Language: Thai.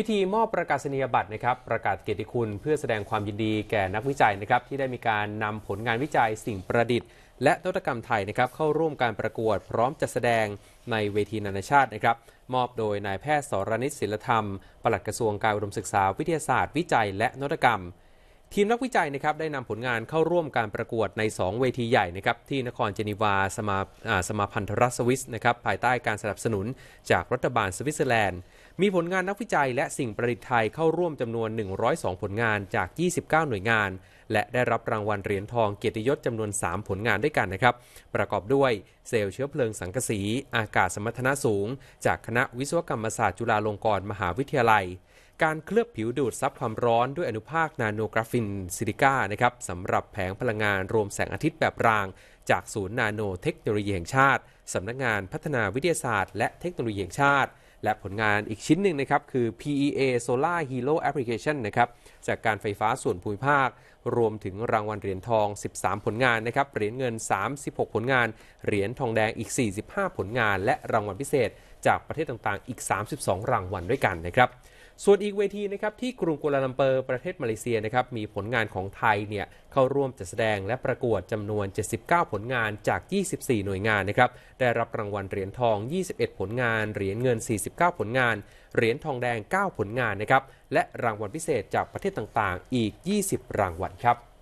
พิธีมอบประกาศนียบัตรนะครับประกาศเกียรติคุณเพื่อแสดงความยินดีแก่นักวิจัยนะครับที่ได้มีการนำผลงานวิจัยสิ่งประดิษฐ์และนวัตกรรมไทยนะครับเข้าร่วมการประกวดพร้อมจัดแสดงในเวทีนานาชาตินะครับ มอบโดยนายแพทย์สรนิตศิลธรรม ปลัดกระทรวงการอุดมศึกษา วิทยาศาสตร์วิจัยและนวัตกรรมทีมนักวิจัยนะครับได้นำผลงานเข้าร่วมการประกวดใน 2 เวทีใหญ่นะครับที่นครเจนีวาสมาสมาพันธรัฐสวิสนะครับภายใต้การสนับสนุนจากรัฐบาลสวิตเซอร์แลนด์ มีผลงานนักวิจัยและสิ่งประดิษฐ์ไทยเข้าร่วมจำนวน 102 ผลงานจาก 29 หน่วยงานและได้รับรางวัลเหรียญทองเกียรติยศจำนวน 3 ผลงานด้วยกันนะครับ ประกอบด้วยเซลล์เชื้อเพลิงสังกสี อากาศสมรรถนะสูง จากคณะวิศวกรรมศาสตร์จุฬาลงกรณ์มหาวิทยาลัย การเคลือบผิวดูดซับความร้อนด้วยอนุภาคนาโนกราฟินซิลิก้านะครับสำหรับแผงพลังงานรวมแสงอาทิตย์แบบราง จากศูนย์นาโนเทคโนโลยีแห่งชาติสำนักงานพัฒนาวิทยาศาสตร์ และเทคโนโลยีแห่งชาติ และผลงานอีกชิ้นหนึ่งนะครับคือ PEA Solar Hero Application นะครับจากการไฟฟ้าส่วนภูมิภาครวมถึงรางวัลเหรียญทอง 13 ผลงานนะครับ เหรียญเงิน 36 ผลงาน เหรียญทองแดงอีก 45 ผลงาน และรางวัลพิเศษจากประเทศต่างๆ อีก 32 รางวัลด้วยกันนะครับ ส่วนอีกเวทีนะครับที่กรุงกัวลาลัมเปอร์ประเทศมาเลเซียนะครับมีผลงานของไทยเนี่ยเข้าร่วมจัดแสดงและประกวดจำนวน 79 ผลงานจาก 24 หน่วยงานนะครับ ได้รับรางวัลเหรียญทอง 21 ผลงาน เหรียญเงิน 49 ผลงาน เหรียญทองแดง 9 ผลงานนะครับ และรางวัลพิเศษจากประเทศต่างๆ อีก 20 รางวัลครับ